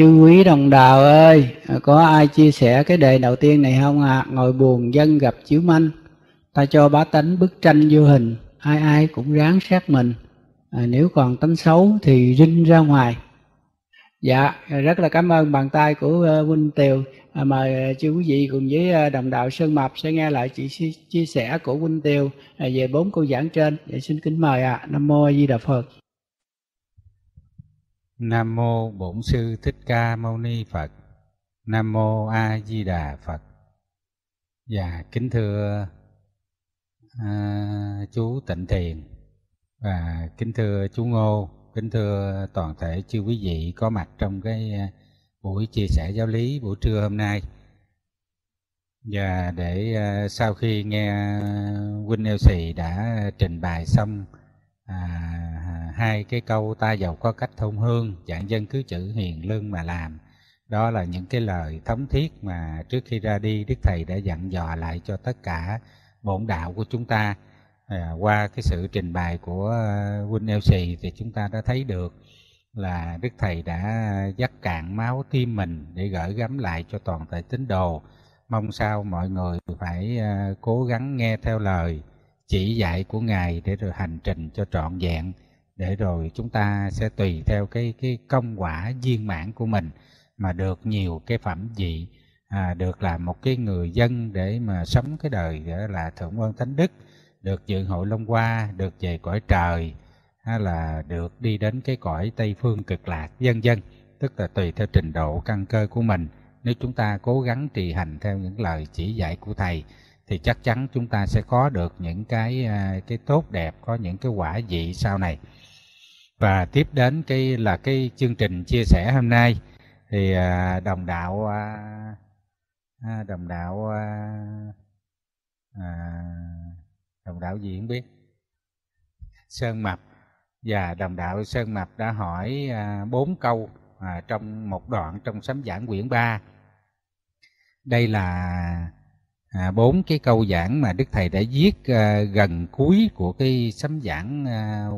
chư quý đồng đạo ơi có ai chia sẻ cái đề đầu tiên này không ạ à? ngồi buồn dân gặp chiếu manh ta cho bá tánh bức tranh vô hình ai ai cũng ráng sát mình à, nếu còn tánh xấu thì rinh ra ngoài dạ rất là cảm ơn bàn tay của ờ, huynh tiều à, mời ờ, chư quý vị cùng với ờ, đồng đạo sơn mập sẽ nghe lại chị chia sẻ của huynh tiều à, về bốn câu giảng trên vậy dạ, xin kính mời ạ à. nam mô a di đà phật Nam mô Bổn sư Thích Ca Mâu Ni Phật. Nam mô A Di Đà Phật. Và dạ, kính thưa à, chú Tịnh Thiền và kính thưa chú Ngô, kính thưa toàn thể chư quý vị có mặt trong cái à, buổi chia sẻ giáo lý buổi trưa hôm nay. Và để à, sau khi nghe huynh sì đã trình bày xong à, hai cái câu ta giàu có cách thông hương dạng dân cứ chữ hiền lương mà làm đó là những cái lời thống thiết mà trước khi ra đi đức thầy đã dặn dò lại cho tất cả bổn đạo của chúng ta à, qua cái sự trình bày của à, huynh uh, Sì thì chúng ta đã thấy được là đức thầy đã dắt cạn máu tim mình để gửi gắm lại cho toàn thể tín đồ mong sao mọi người phải uh, cố gắng nghe theo lời chỉ dạy của ngài để rồi hành trình cho trọn vẹn để rồi chúng ta sẽ tùy theo cái cái công quả viên mãn của mình mà được nhiều cái phẩm vị à, được làm một cái người dân để mà sống cái đời là thượng quan thánh đức được dự hội long hoa được về cõi trời hay là được đi đến cái cõi tây phương cực lạc vân vân tức là tùy theo trình độ căn cơ của mình nếu chúng ta cố gắng trì hành theo những lời chỉ dạy của thầy thì chắc chắn chúng ta sẽ có được những cái à, cái tốt đẹp có những cái quả vị sau này và tiếp đến cái là cái chương trình chia sẻ hôm nay thì à, đồng đạo à, à, đồng đạo đồng đạo gì không biết sơn mập và đồng đạo sơn mập đã hỏi bốn câu trong một đoạn trong sấm giảng quyển 3 đây là bốn cái câu giảng mà đức thầy đã viết gần cuối của cái sấm giảng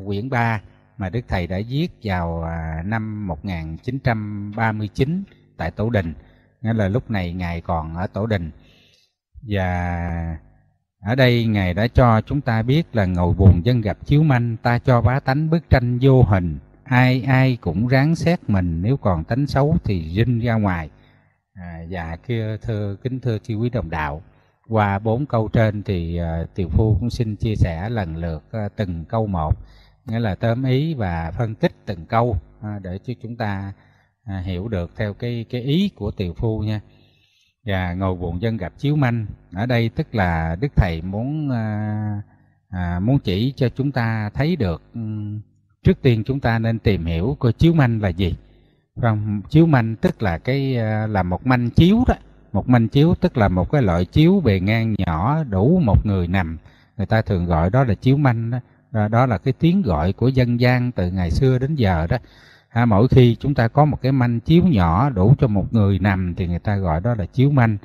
quyển 3 mà Đức Thầy đã viết vào à, năm 1939 tại Tổ Đình. Nghĩa là lúc này Ngài còn ở Tổ Đình. Và ở đây Ngài đã cho chúng ta biết là ngồi buồn dân gặp chiếu manh, ta cho bá tánh bức tranh vô hình. Ai ai cũng ráng xét mình, nếu còn tánh xấu thì rinh ra ngoài. À, và dạ, kia thưa kính thưa chư quý đồng đạo, qua bốn câu trên thì uh, à, tiểu phu cũng xin chia sẻ lần lượt uh, từng câu một nghĩa là tóm ý và phân tích từng câu à, để cho chúng ta à, hiểu được theo cái cái ý của tiều phu nha và ngồi buồn dân gặp chiếu manh ở đây tức là đức thầy muốn à, à, muốn chỉ cho chúng ta thấy được trước tiên chúng ta nên tìm hiểu coi chiếu manh là gì không vâng, chiếu manh tức là cái à, là một manh chiếu đó một manh chiếu tức là một cái loại chiếu bề ngang nhỏ đủ một người nằm người ta thường gọi đó là chiếu manh đó à, đó là cái tiếng gọi của dân gian từ ngày xưa đến giờ đó à, mỗi khi chúng ta có một cái manh chiếu nhỏ đủ cho một người nằm thì người ta gọi đó là chiếu manh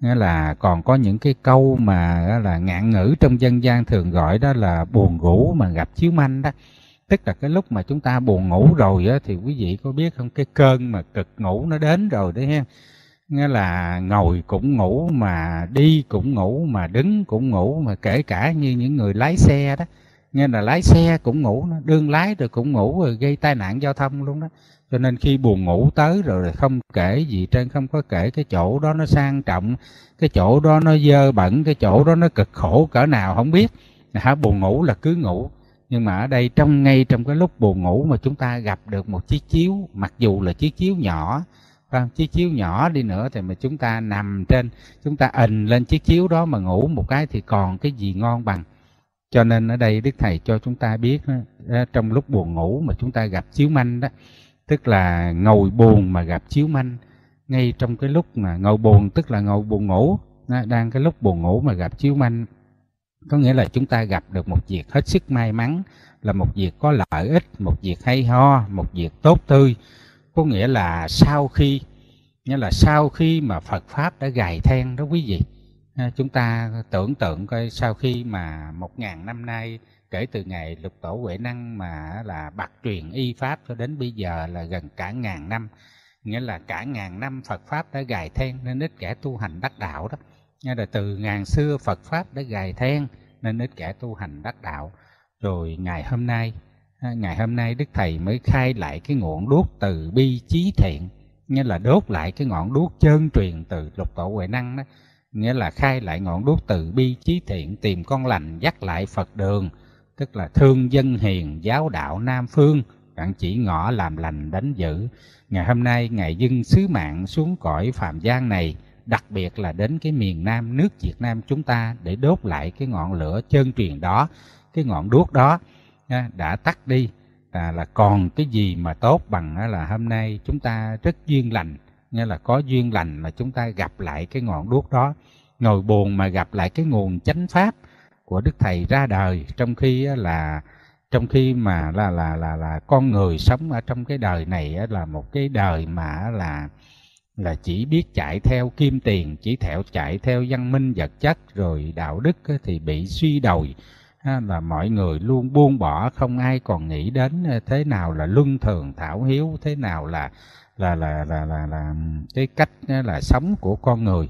nghĩa là còn có những cái câu mà là ngạn ngữ trong dân gian thường gọi đó là buồn ngủ mà gặp chiếu manh đó tức là cái lúc mà chúng ta buồn ngủ rồi á, thì quý vị có biết không cái cơn mà cực ngủ nó đến rồi đấy ha nghĩa là ngồi cũng ngủ mà đi cũng ngủ mà đứng cũng ngủ mà kể cả như những người lái xe đó nghe là lái xe cũng ngủ đương lái rồi cũng ngủ rồi gây tai nạn giao thông luôn đó cho nên khi buồn ngủ tới rồi không kể gì trên không có kể cái chỗ đó nó sang trọng cái chỗ đó nó dơ bẩn cái chỗ đó nó cực khổ cỡ nào không biết hả buồn ngủ là cứ ngủ nhưng mà ở đây trong ngay trong cái lúc buồn ngủ mà chúng ta gặp được một chiếc chiếu mặc dù là chiếc chiếu nhỏ phải chiếc chiếu nhỏ đi nữa thì mà chúng ta nằm trên chúng ta ình lên chiếc chiếu đó mà ngủ một cái thì còn cái gì ngon bằng cho nên ở đây đức thầy cho chúng ta biết trong lúc buồn ngủ mà chúng ta gặp chiếu manh đó tức là ngồi buồn mà gặp chiếu manh ngay trong cái lúc mà ngồi buồn tức là ngồi buồn ngủ đang cái lúc buồn ngủ mà gặp chiếu manh có nghĩa là chúng ta gặp được một việc hết sức may mắn là một việc có lợi ích một việc hay ho một việc tốt tươi có nghĩa là sau khi nghĩa là sau khi mà phật pháp đã gài then đó quý vị Ờ, chúng ta tưởng tượng coi sau khi mà một ngàn năm nay kể từ ngày lục tổ huệ năng mà là bạc truyền y pháp cho đến bây giờ là gần cả ngàn năm nghĩa là cả ngàn năm phật pháp đã gài then nên ít kẻ tu hành đắc đạo đó nghe là từ ngàn xưa phật pháp đã gài then nên ít kẻ tu hành đắc đạo rồi ngày hôm nay ờ, ngày hôm nay đức thầy mới khai lại cái ngọn đuốc từ bi chí thiện nghĩa là đốt lại cái ngọn đuốc chân truyền từ lục tổ huệ năng đó nghĩa là khai lại ngọn đuốc từ bi chí thiện tìm con lành dắt lại Phật đường, tức là thương dân hiền giáo đạo Nam Phương, bạn chỉ ngõ làm lành đánh giữ Ngày hôm nay Ngài dưng sứ mạng xuống cõi phàm gian này, đặc biệt là đến cái miền Nam nước Việt Nam chúng ta để đốt lại cái ngọn lửa chân truyền đó, cái ngọn đuốc đó à, đã tắt đi là, là còn cái gì mà tốt bằng là hôm nay chúng ta rất duyên lành nghĩa là có duyên lành mà chúng ta gặp lại cái ngọn đuốc đó ngồi buồn mà gặp lại cái nguồn chánh pháp của đức thầy ra đời trong khi là trong khi mà là là là là con người sống ở trong cái đời này là một cái đời mà là là chỉ biết chạy theo kim tiền chỉ thẹo chạy theo văn minh vật chất rồi đạo đức thì bị suy đồi là mọi người luôn buông bỏ không ai còn nghĩ đến thế nào là luân thường thảo hiếu thế nào là là là là là là cái cách là sống của con người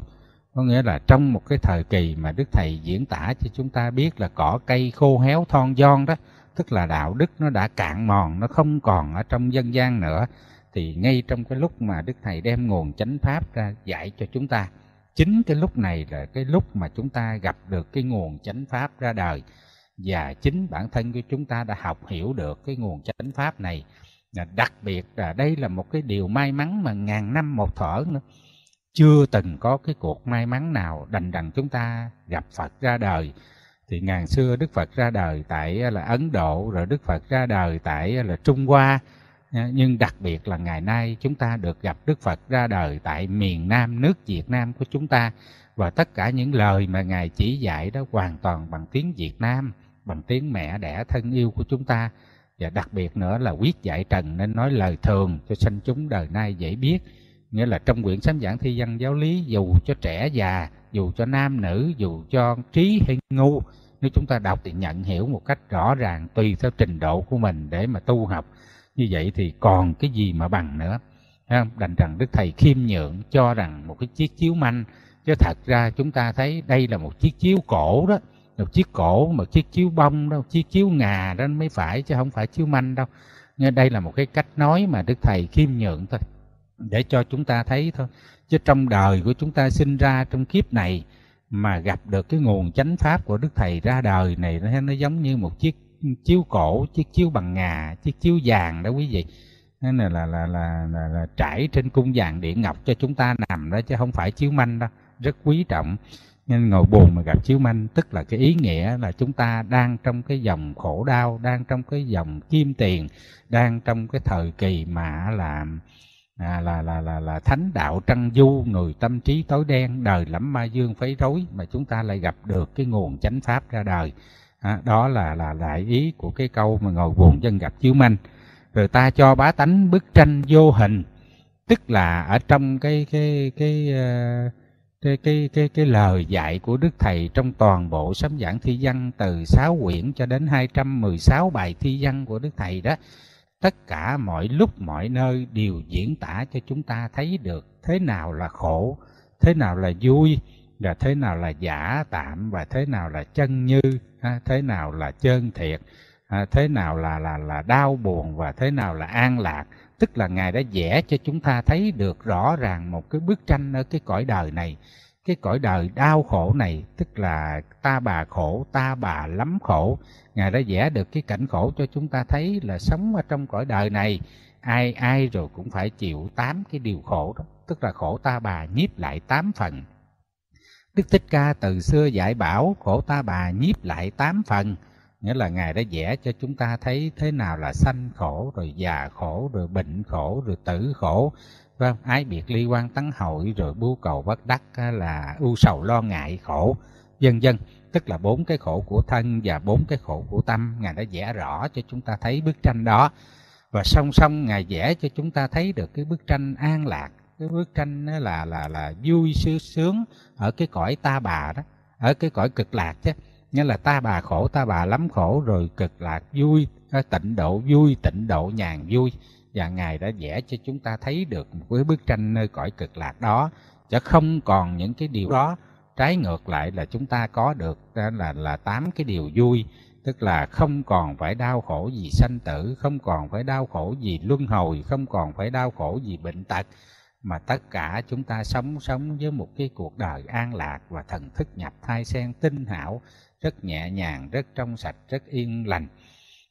có nghĩa là trong một cái thời kỳ mà đức thầy diễn tả cho chúng ta biết là cỏ cây khô héo thon giòn đó tức là đạo đức nó đã cạn mòn nó không còn ở trong dân gian nữa thì ngay trong cái lúc mà đức thầy đem nguồn chánh pháp ra dạy cho chúng ta chính cái lúc này là cái lúc mà chúng ta gặp được cái nguồn chánh pháp ra đời và chính bản thân của chúng ta đã học hiểu được cái nguồn chánh pháp này đặc biệt là đây là một cái điều may mắn mà ngàn năm một thở nữa chưa từng có cái cuộc may mắn nào đành đành chúng ta gặp Phật ra đời thì ngàn xưa Đức Phật ra đời tại à, là Ấn Độ rồi Đức Phật ra đời tại à, là Trung Hoa à, nhưng đặc biệt là ngày nay chúng ta được gặp Đức Phật ra đời tại miền Nam nước Việt Nam của chúng ta và tất cả những lời mà ngài chỉ dạy đó hoàn toàn bằng tiếng Việt Nam bằng tiếng mẹ đẻ thân yêu của chúng ta và đặc biệt nữa là quyết dạy trần nên nói lời thường cho sanh chúng đời nay dễ biết nghĩa là trong quyển sám giảng thi văn giáo lý dù cho trẻ già dù cho nam nữ dù cho trí hay ngu nếu chúng ta đọc thì nhận hiểu một cách rõ ràng tùy theo trình độ của mình để mà tu học như vậy thì còn cái gì mà bằng nữa đành rằng đức thầy khiêm nhượng cho rằng một cái chiếc chiếu manh chứ thật ra chúng ta thấy đây là một chiếc chiếu cổ đó một chiếc cổ một chiếc chiếu bông đâu chiếc chiếu ngà đó mới phải chứ không phải chiếu manh đâu nên đây là một cái cách nói mà đức thầy khiêm nhượng thôi để cho chúng ta thấy thôi chứ trong đời của chúng ta sinh ra trong kiếp này mà gặp được cái nguồn chánh pháp của đức thầy ra đời này nó, giống như một chiếc chiếu cổ chiếc chiếu bằng ngà chiếc chiếu vàng đó quý vị nên là là, là là là là trải trên cung vàng điện ngọc cho chúng ta nằm đó chứ không phải chiếu manh đâu. rất quý trọng nên ngồi buồn mà gặp chiếu manh tức là cái ý nghĩa là chúng ta đang trong cái dòng khổ đau đang trong cái dòng kim tiền đang trong cái thời kỳ mà là à, là, là là là thánh đạo trăng du người tâm trí tối đen đời lắm ma dương phấy rối mà chúng ta lại gặp được cái nguồn chánh pháp ra đời à, đó là là đại ý của cái câu mà ngồi buồn dân gặp chiếu manh rồi ta cho bá tánh bức tranh vô hình tức là ở trong cái cái cái uh, cái cái cái cái lời dạy của đức thầy trong toàn bộ sấm giảng thi văn từ 6 quyển cho đến 216 bài thi văn của đức thầy đó tất cả mọi lúc mọi nơi đều diễn tả cho chúng ta thấy được thế nào là khổ thế nào là vui và thế nào là giả tạm và thế nào là chân như thế nào là chân thiệt thế nào là là là đau buồn và thế nào là an lạc tức là ngài đã vẽ cho chúng ta thấy được rõ ràng một cái bức tranh ở cái cõi đời này cái cõi đời đau khổ này tức là ta bà khổ ta bà lắm khổ ngài đã vẽ được cái cảnh khổ cho chúng ta thấy là sống ở trong cõi đời này ai ai rồi cũng phải chịu tám cái điều khổ đó tức là khổ ta bà nhiếp lại tám phần đức thích ca từ xưa dạy bảo khổ ta bà nhiếp lại tám phần nghĩa là ngài đã vẽ cho chúng ta thấy thế nào là sanh khổ rồi già khổ rồi bệnh khổ rồi tử khổ vâng ái biệt ly quan tấn hội rồi bưu cầu bất đắc là ưu sầu lo ngại khổ vân vân tức là bốn cái khổ của thân và bốn cái khổ của tâm ngài đã vẽ rõ cho chúng ta thấy bức tranh đó và song song ngài vẽ cho chúng ta thấy được cái bức tranh an lạc cái bức tranh là là là vui sướng sướng ở cái cõi ta bà đó ở cái cõi cực lạc chứ nhất là ta bà khổ ta bà lắm khổ rồi cực lạc vui ờ, tịnh độ vui tịnh độ nhàn vui và ngài đã vẽ cho chúng ta thấy được với bức tranh nơi cõi cực lạc đó chứ không còn những cái điều đó trái ngược lại là chúng ta có được là là tám cái điều vui tức là không còn phải đau khổ vì sanh tử không còn phải đau khổ vì luân hồi không còn phải đau khổ vì bệnh tật mà tất cả chúng ta sống sống với một cái cuộc đời an lạc và thần thức nhập thai sen tinh hảo rất nhẹ nhàng rất trong sạch rất yên lành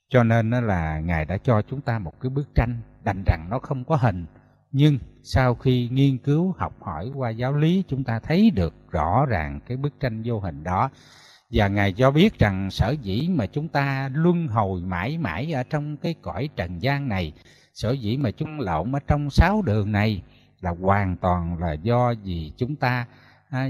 cho nên là ngài đã cho chúng ta một cái bức tranh đành rằng nó không có hình nhưng sau khi nghiên cứu học hỏi qua giáo lý chúng ta thấy được rõ ràng cái bức tranh vô hình đó và ngài cho biết rằng sở dĩ mà chúng ta luân hồi mãi mãi ở trong cái cõi trần gian này sở dĩ mà chúng lộn ở trong sáu đường này là hoàn toàn là do gì chúng ta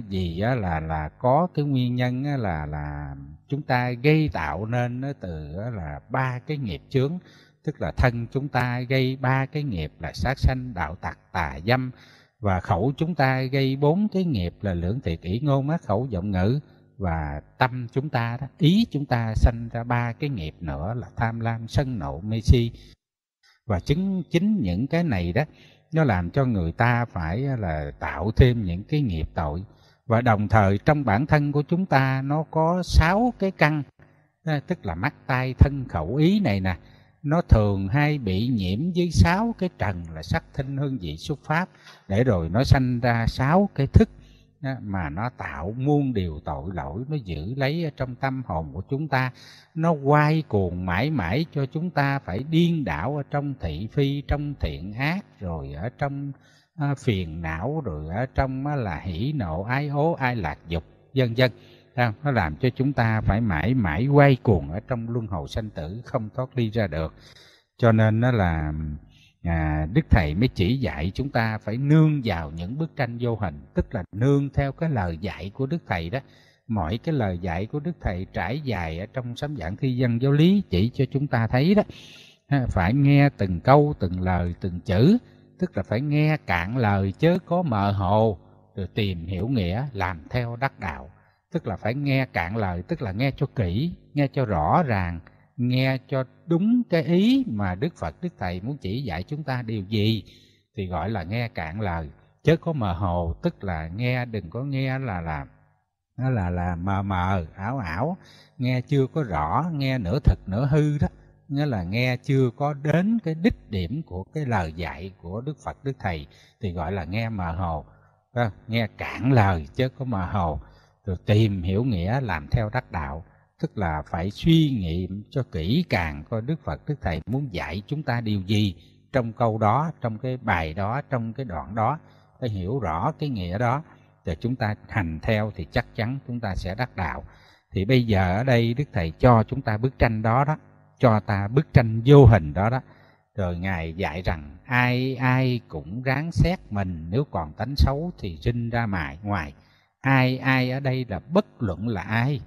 vì á, là là có cái nguyên nhân á, là là chúng ta gây tạo nên á, từ á, là ba cái nghiệp chướng tức là thân chúng ta gây ba cái nghiệp là sát sanh đạo tặc tà dâm và khẩu chúng ta gây bốn cái nghiệp là lưỡng thiệt ý ngôn mát khẩu giọng ngữ và tâm chúng ta đó ý chúng ta sanh ra ba cái nghiệp nữa là tham lam sân nộ mê si và chứng chính những cái này đó nó làm cho người ta phải là tạo thêm những cái nghiệp tội và đồng thời trong bản thân của chúng ta nó có sáu cái căn ờ, tức là mắt tai thân khẩu ý này nè nó thường hay bị nhiễm với sáu cái trần là sắc thinh hương vị xúc pháp để rồi nó sanh ra sáu cái thức mà nó tạo muôn điều tội lỗi nó giữ lấy ở trong tâm hồn của chúng ta nó quay cuồng mãi mãi cho chúng ta phải điên đảo ở trong thị phi trong thiện ác rồi ở trong à, phiền não rồi ở trong á, là hỉ nộ ai ố ai lạc dục vân vân nó làm cho chúng ta phải mãi mãi quay cuồng ở trong luân hồi sanh tử không thoát ly ra được cho nên nó là à, đức thầy mới chỉ dạy chúng ta phải nương vào những bức tranh vô hình tức là nương theo cái lời dạy của đức thầy đó mọi cái lời dạy của đức thầy trải dài ở trong sấm giảng thi dân giáo lý chỉ cho chúng ta thấy đó phải nghe từng câu từng lời từng chữ tức là phải nghe cạn lời chớ có mờ hồ rồi tìm hiểu nghĩa làm theo đắc đạo tức là phải nghe cạn lời tức là nghe cho kỹ nghe cho rõ ràng nghe cho đúng cái ý mà Đức Phật, Đức Thầy muốn chỉ dạy chúng ta điều gì thì gọi là nghe cạn lời. chứ có mờ hồ, tức là nghe đừng có nghe là là nó là là mờ mờ ảo ảo nghe chưa có rõ nghe nửa thật nửa hư đó nghĩa là nghe chưa có đến cái đích điểm của cái lời dạy của đức phật đức thầy thì gọi là nghe mờ hồ vâng, nghe cạn lời chứ có mờ hồ rồi tìm hiểu nghĩa làm theo đắc đạo tức là phải suy nghiệm cho kỹ càng coi đức phật đức thầy muốn dạy chúng ta điều gì trong câu đó trong cái bài đó trong cái đoạn đó phải hiểu rõ cái nghĩa đó rồi chúng ta hành theo thì chắc chắn chúng ta sẽ đắc đạo thì bây giờ ở đây đức thầy cho chúng ta bức tranh đó đó cho ta bức tranh vô hình đó đó rồi ngài dạy rằng ai ai cũng ráng xét mình nếu còn tánh xấu thì sinh ra mài ngoài ai ai ở đây là bất luận là ai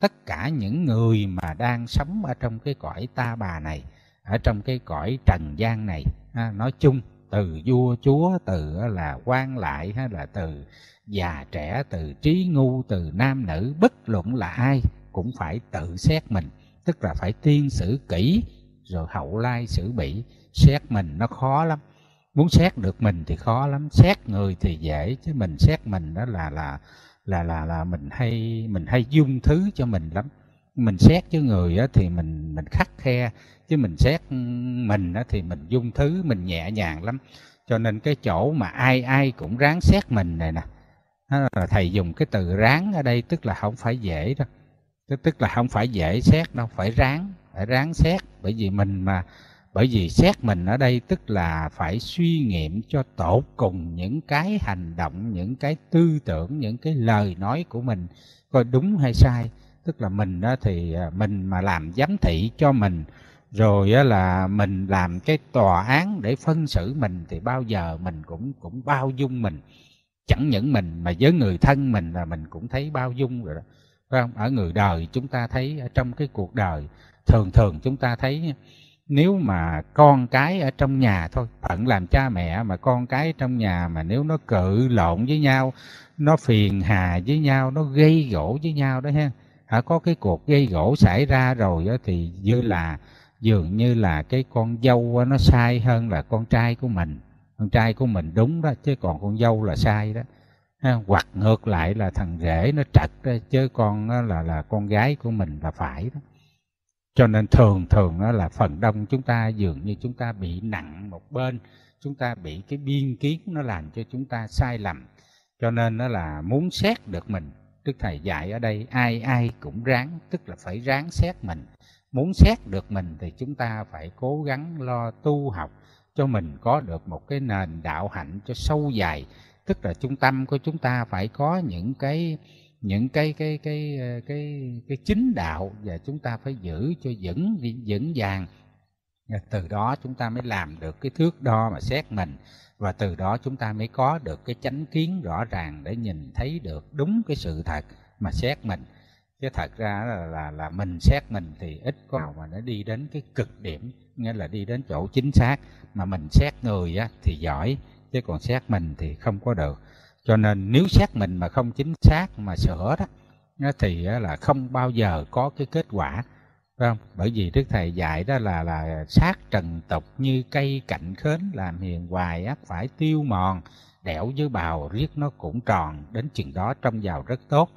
tất cả những người mà đang sống ở trong cái cõi ta bà này ở trong cái cõi trần gian này nói chung từ vua chúa từ là quan lại hay là từ già trẻ từ trí ngu từ nam nữ bất luận là ai cũng phải tự xét mình tức là phải tiên xử kỹ rồi hậu lai xử bị xét mình nó khó lắm muốn xét được mình thì khó lắm xét người thì dễ chứ mình xét mình đó là là là là là mình hay mình hay dung thứ cho mình lắm mình xét với người á, thì mình mình khắc khe chứ mình xét ừ, mình á, thì mình dung thứ mình nhẹ nhàng lắm cho nên cái chỗ mà ai ai cũng ráng xét mình này nè thầy dùng cái từ ráng ở đây tức là không phải dễ đâu tức là không phải dễ xét đâu phải ráng phải ráng xét bởi vì mình mà bởi vì xét mình ở đây tức là phải suy nghiệm cho tột cùng những cái hành động những cái tư tưởng những cái lời nói của mình coi đúng hay sai tức là mình đó thì à, mình mà làm giám thị cho mình rồi là mình làm cái tòa án để phân xử mình thì bao giờ mình cũng cũng bao dung mình chẳng những mình mà với người thân mình là mình cũng thấy bao dung rồi đó phải không ở người đời chúng ta thấy ở trong cái cuộc đời thường thường chúng ta thấy nếu mà con cái ở trong nhà thôi phận làm cha mẹ mà con cái trong nhà mà nếu nó cự lộn với nhau nó phiền hà với nhau nó gây gỗ với nhau đó ha hả có cái cuộc gây gỗ xảy ra rồi đó, thì như là dường như là cái con dâu nó sai hơn là con trai của mình con trai của mình đúng đó chứ còn con dâu là sai đó ha, hoặc ngược lại là thằng rể nó trật đó, chứ con là là con gái của mình là phải đó cho nên thường thường là phần đông chúng ta dường như chúng ta bị nặng một bên chúng ta bị cái biên kiến nó làm cho chúng ta sai lầm cho nên nó là muốn xét được mình đức thầy dạy ở đây ai ai cũng ráng tức là phải ráng xét mình muốn xét được mình thì chúng ta phải cố gắng lo tu học cho mình có được một cái nền đạo hạnh cho sâu dài tức là trung tâm của chúng ta phải có những cái những cái cái cái cái ờ, cái, cái chính đạo và chúng ta phải giữ cho vững vững vàng và từ đó chúng ta mới làm được cái thước đo mà xét mình và từ đó chúng ta mới có được cái chánh kiến rõ ràng để nhìn thấy được đúng cái sự thật mà xét mình chứ thật ra là là, là mình xét mình thì ít có nào mà nó đi đến cái cực điểm nghĩa là đi đến chỗ chính xác mà mình xét người á, thì giỏi chứ còn xét mình thì không có được cho nên nếu xét mình mà không chính xác mà sửa đó thì là không bao giờ có cái kết quả phải không bởi vì đức thầy dạy đó là là sát trần tục như cây cạnh khến làm hiền hoài ác phải tiêu mòn đẻo với bào riết nó cũng tròn đến chừng đó trông vào rất tốt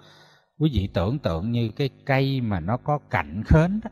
quý vị tưởng tượng như cái cây mà nó có cạnh khến đó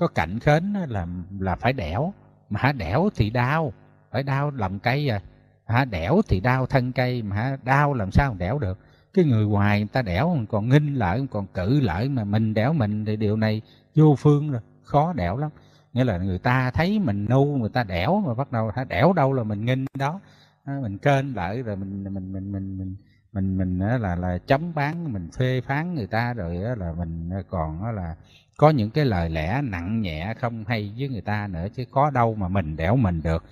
có cạnh khến là là phải đẻo mà đẻo thì đau phải đau làm cây à hả đẻo thì đau thân cây mà hả đau làm sao mà đẻo được cái người hoài người ta đẻo còn nghinh lợi còn cự lợi mà mình đẻo mình thì điều này vô phương rồi khó đẻo lắm nghĩa là người ta thấy mình nu người ta đẻo mà bắt đầu hả đẻo đâu là mình nghinh đó mình kênh lợi rồi mình mình mình mình mình mình mình là là chấm bán mình phê phán người ta rồi là mình còn là có những cái lời lẽ nặng nhẹ không hay với người ta nữa chứ có đâu mà mình đẻo mình được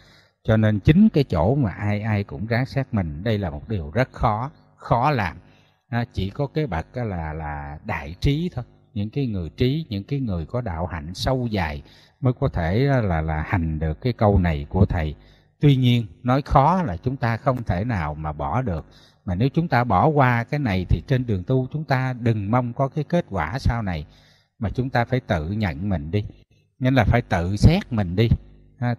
cho nên chính cái chỗ mà ai ai cũng ráng xét mình đây là một điều rất khó khó làm à, chỉ có cái bậc là là đại trí thôi những cái người trí những cái người có đạo hạnh sâu dài mới có thể là là hành được cái câu này của thầy tuy nhiên nói khó là chúng ta không thể nào mà bỏ được mà nếu chúng ta bỏ qua cái này thì trên đường tu chúng ta đừng mong có cái kết quả sau này mà chúng ta phải tự nhận mình đi nên là phải tự xét mình đi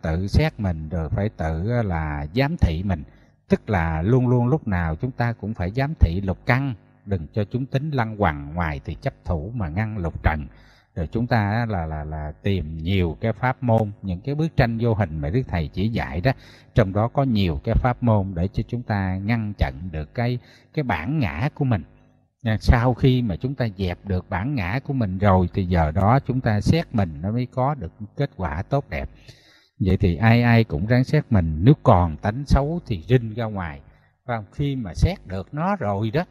tự xét mình rồi phải tự là giám thị mình tức là luôn luôn lúc nào chúng ta cũng phải giám thị lục căn đừng cho chúng tính lăng quằng ngoài thì chấp thủ mà ngăn lục trần rồi chúng ta là là là tìm nhiều cái pháp môn những cái bức tranh vô hình mà đức thầy chỉ dạy đó trong đó có nhiều cái pháp môn để cho chúng ta ngăn chặn được cái cái bản ngã của mình sau khi mà chúng ta dẹp được bản ngã của mình rồi thì giờ đó chúng ta xét mình nó mới có được kết quả tốt đẹp vậy thì ai ai cũng ráng xét mình nếu còn tánh xấu thì rinh ra ngoài và khi mà xét được nó rồi đó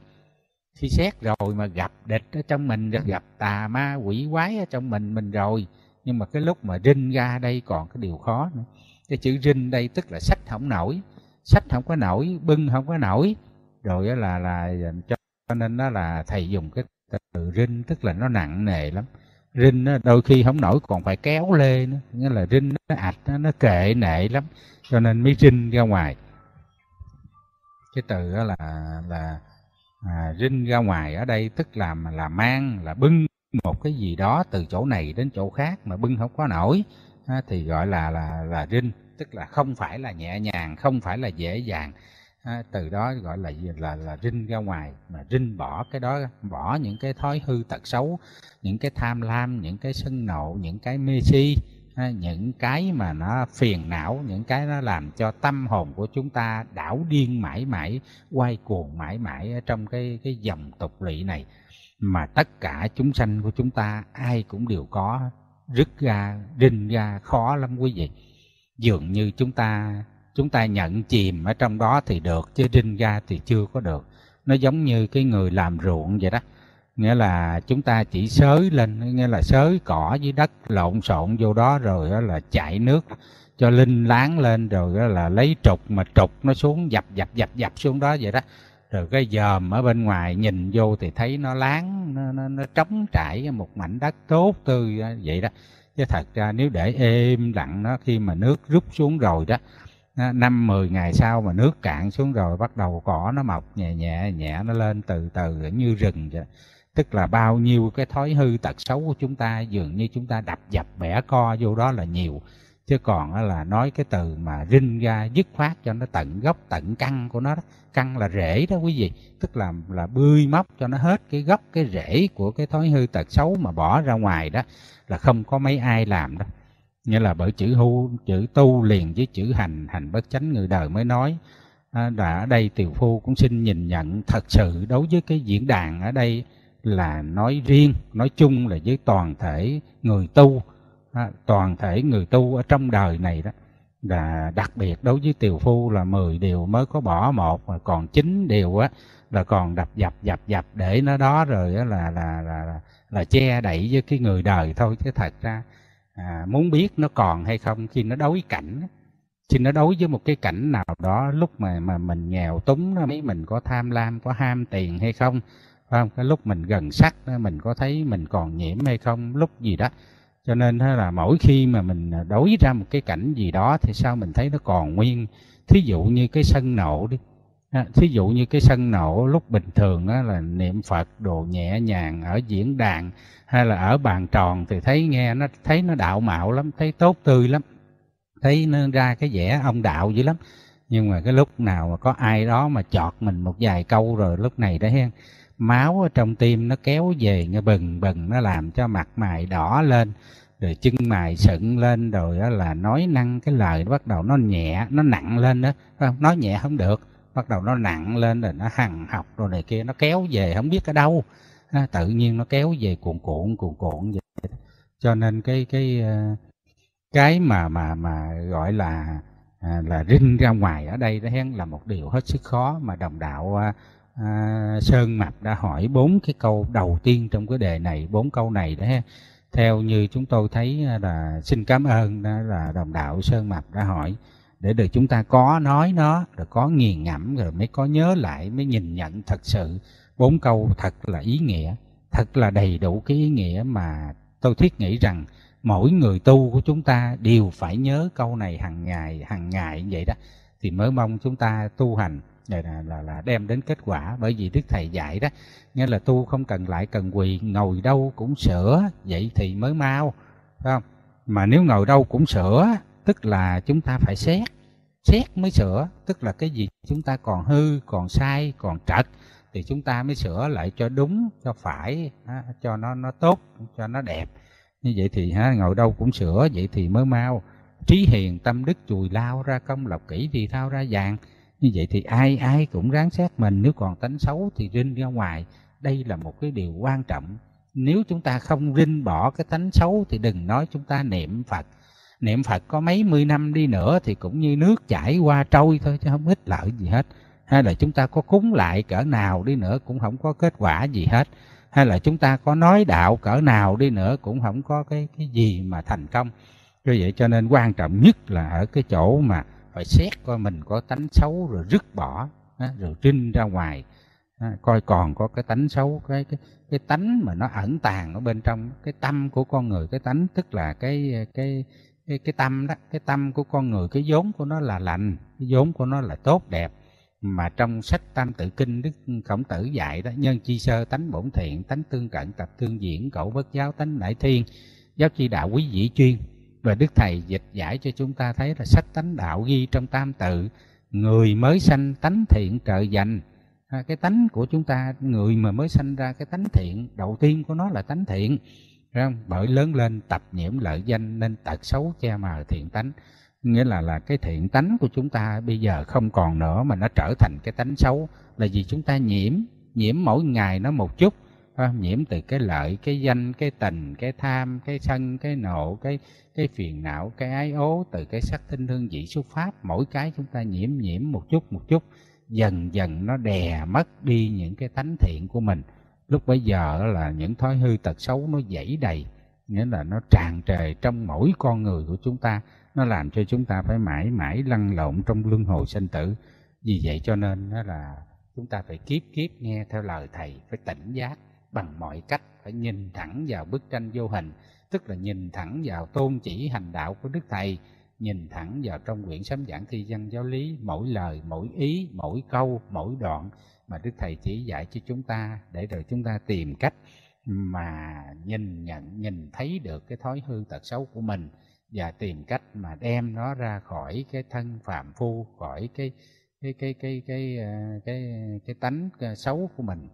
khi xét rồi mà gặp địch ở trong mình gặp tà ma quỷ quái ở trong mình mình rồi nhưng mà cái lúc mà rinh ra đây còn cái điều khó nữa cái chữ rinh đây tức là sách không nổi sách không có nổi bưng không có nổi rồi là là cho nên đó là thầy dùng cái từ rinh tức là nó nặng nề lắm rinh nó đôi khi không nổi còn phải kéo lê nữa nghĩa là rinh nó ạch nó, nó trệ nệ lắm cho nên mới rinh ra ngoài cái từ đó là là à, rinh ra ngoài ở đây tức là là mang là bưng một cái gì đó từ chỗ này đến chỗ khác mà bưng không có nổi á, thì gọi là là là rinh tức là không phải là nhẹ nhàng không phải là dễ dàng à, từ đó gọi là là là rinh ra ngoài mà rinh bỏ cái đó bỏ những cái thói hư tật xấu những cái tham lam những cái sân nộ những cái mê si à, những cái mà nó phiền não những cái nó làm cho tâm hồn của chúng ta đảo điên mãi mãi quay cuồng mãi mãi ở trong cái cái dòng tục lỵ này mà tất cả chúng sanh của chúng ta ai cũng đều có rứt ra rinh ra khó lắm quý vị dường như chúng ta chúng ta nhận chìm ở trong đó thì được chứ rinh ra thì chưa có được nó giống như cái người làm ruộng vậy đó nghĩa là chúng ta chỉ sới lên nghĩa là sới cỏ dưới đất lộn xộn vô đó rồi đó là chảy nước cho linh láng lên rồi đó là lấy trục mà trục nó xuống dập dập dập dập xuống đó vậy đó rồi cái dòm ở bên ngoài nhìn vô thì thấy nó láng nó, nó, nó trống trải một mảnh đất tốt tươi vậy đó chứ thật ra nếu để êm lặng nó khi mà nước rút xuống rồi đó năm mười ngày sau mà nước cạn xuống rồi bắt đầu cỏ nó mọc nhẹ nhẹ nhẹ nó lên từ từ như rừng vậy tức là bao nhiêu cái thói hư tật xấu của chúng ta dường như chúng ta đập dập bẻ co vô đó là nhiều chứ còn là nói cái từ mà rinh ra dứt khoát cho nó tận gốc tận căn của nó đó. căn là rễ đó quý vị tức là là bươi móc cho nó hết cái gốc cái rễ của cái thói hư tật xấu mà bỏ ra ngoài đó là không có mấy ai làm đó nghĩa là bởi chữ hu chữ tu liền với chữ hành hành bất chánh người đời mới nói à, đã ở đây tiều phu cũng xin nhìn nhận thật sự đối với cái diễn đàn ở đây là nói riêng nói chung là với toàn thể người tu à, toàn thể người tu ở trong đời này đó là đặc biệt đối với tiều phu là 10 điều mới có bỏ một mà còn chín điều á là còn đập dập dập dập để nó đó rồi là là là là, là che đẩy với cái người đời thôi chứ thật ra à, muốn biết nó còn hay không khi nó đối cảnh khi nó đối với một cái cảnh nào đó lúc mà mà mình nghèo túng nó mấy mình có tham lam có ham tiền hay không phải không cái lúc mình gần sắc mình có thấy mình còn nhiễm hay không lúc gì đó cho nên là mỗi khi mà mình à, đối ra một cái cảnh gì đó thì sao mình thấy nó còn nguyên thí dụ như cái sân nộ đi À, thí dụ như cái sân nổ lúc bình thường á, là niệm Phật đồ nhẹ nhàng ở diễn đàn hay là ở bàn tròn thì thấy nghe nó thấy nó đạo mạo lắm, thấy tốt tươi lắm, thấy nó ra cái vẻ ông đạo dữ lắm. Nhưng mà cái lúc nào mà có ai đó mà chọt mình một vài câu rồi lúc này đó hen, máu ở trong tim nó kéo về nghe bừng bừng nó làm cho mặt mày đỏ lên rồi chân mày sững lên rồi là nói năng cái lời nó bắt đầu nó nhẹ nó nặng lên đó nói nhẹ không được bắt đầu nó nặng lên rồi nó hằng học rồi này kia nó kéo về không biết ở đâu ha, à, tự nhiên nó kéo về cuộn cuộn cuộn cuộn vậy cho nên cái cái ờ, cái mà mà mà gọi là à, là rinh ra ngoài ở đây đó hen là một điều hết sức khó mà đồng đạo à, à, sơn mập đã hỏi bốn cái câu đầu tiên trong cái đề này bốn câu này đó hen theo như chúng tôi thấy là xin cảm ơn đó là đồng đạo sơn mập đã hỏi để được chúng ta có nói nó rồi có nghiền ngẫm rồi mới có nhớ lại mới nhìn nhận thật sự bốn câu thật là ý nghĩa thật là đầy đủ cái ý nghĩa mà tôi thiết nghĩ rằng mỗi người tu của chúng ta đều phải nhớ câu này hàng ngày hàng ngày như vậy đó thì mới mong chúng ta tu hành là, là là đem đến kết quả bởi vì đức thầy dạy đó nghĩa là tu không cần lại cần quỳ ngồi đâu cũng sửa vậy thì mới mau phải không mà nếu ngồi đâu cũng sửa tức là chúng ta phải xét xét mới sửa tức là cái gì chúng ta còn hư còn sai còn trật thì chúng ta mới sửa lại cho đúng cho phải cho nó nó tốt cho nó đẹp như vậy thì ha, ngồi đâu cũng sửa vậy thì mới mau trí hiền tâm đức chùi lao ra công lọc kỹ thì thao ra vàng như vậy thì ai ai cũng ráng xét mình nếu còn tánh xấu thì rinh ra ngoài đây là một cái điều quan trọng nếu chúng ta không rinh bỏ cái tánh xấu thì đừng nói chúng ta niệm phật niệm phật có mấy mươi năm đi nữa thì cũng như nước chảy qua trôi thôi chứ không ích lợi gì hết hay là chúng ta có cúng lại cỡ nào đi nữa cũng không có kết quả gì hết hay là chúng ta có nói đạo cỡ nào đi nữa cũng không có cái cái gì mà thành công do vậy cho nên quan trọng nhất là ở cái chỗ mà phải xét coi mình có tánh xấu rồi rứt bỏ rồi trinh ra ngoài coi còn có cái tánh xấu cái cái cái tánh mà nó ẩn tàng ở bên trong cái tâm của con người cái tánh tức là cái cái cái cái tâm đó cái tâm của con người cái vốn của nó là lành cái vốn của nó là tốt đẹp mà trong sách tam tự kinh đức khổng tử dạy đó nhân chi sơ tánh bổn thiện tánh tương cận tập tương diễn cẩu bất giáo tánh đại thiên giáo chi đạo quý dĩ chuyên và đức thầy dịch giải cho chúng ta thấy là sách tánh đạo ghi trong tam tự người mới sanh tánh thiện trợ dành à, cái tánh của chúng ta người mà mới sanh ra cái tánh thiện đầu tiên của nó là tánh thiện không? bởi lớn lên tập nhiễm lợi danh nên tật xấu che mờ thiện tánh nghĩa là là cái thiện tánh của chúng ta bây giờ không còn nữa mà nó trở thành cái tánh xấu là vì chúng ta nhiễm nhiễm mỗi ngày nó một chút không? À, nhiễm từ cái lợi cái danh cái tình cái tham cái sân cái nộ cái cái phiền não cái ái ố từ cái sắc thinh hương vị xuất pháp mỗi cái chúng ta nhiễm nhiễm một chút một chút dần dần nó đè mất đi những cái tánh thiện của mình lúc bấy giờ là những thói hư tật xấu nó dẫy đầy nghĩa là nó tràn trề trong mỗi con người của chúng ta nó làm cho chúng ta phải mãi mãi lăn lộn trong luân hồi sinh tử vì vậy cho nên đó là chúng ta phải kiếp kiếp nghe theo lời thầy phải tỉnh giác bằng mọi cách phải nhìn thẳng vào bức tranh vô hình tức là nhìn thẳng vào tôn chỉ hành đạo của đức thầy nhìn thẳng vào trong quyển sấm giảng thi văn giáo lý mỗi lời mỗi ý mỗi câu mỗi đoạn mà đức thầy chỉ dạy cho chúng ta để rồi chúng ta tìm cách mà nhìn nhận nhìn thấy được cái thói hư tật xấu của mình và tìm cách mà đem nó ra khỏi cái thân phạm phu khỏi cái cái cái cái cái ờ, cái cái, tánh ờ, xấu của mình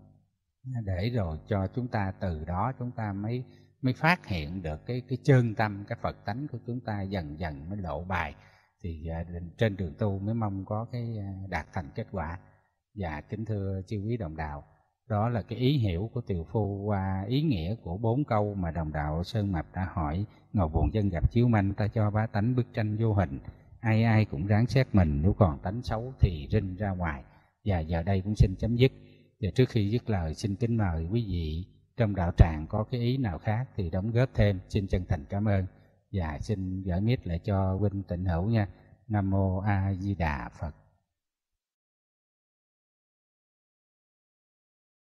để rồi cho chúng ta từ đó chúng ta mới mới phát hiện được cái cái chân tâm cái phật tánh của chúng ta dần dần mới lộ bài thì ờ, trên đường tu mới mong có cái đạt thành kết quả Dạ kính thưa chư quý đồng đạo, đó là cái ý hiểu của tiều phu qua ý nghĩa của bốn câu mà đồng đạo Sơn Mập đã hỏi ngồi buồn dân gặp chiếu manh ta cho bá tánh bức tranh vô hình. Ai ai cũng ráng xét mình nếu còn tánh xấu thì rinh ra ngoài. Và giờ đây cũng xin chấm dứt. Và trước khi dứt lời xin kính mời quý vị trong đạo tràng có cái ý nào khác thì đóng góp thêm. Xin chân thành cảm ơn và xin gửi miết lại cho huynh tịnh hữu nha. Nam mô A Di Đà Phật.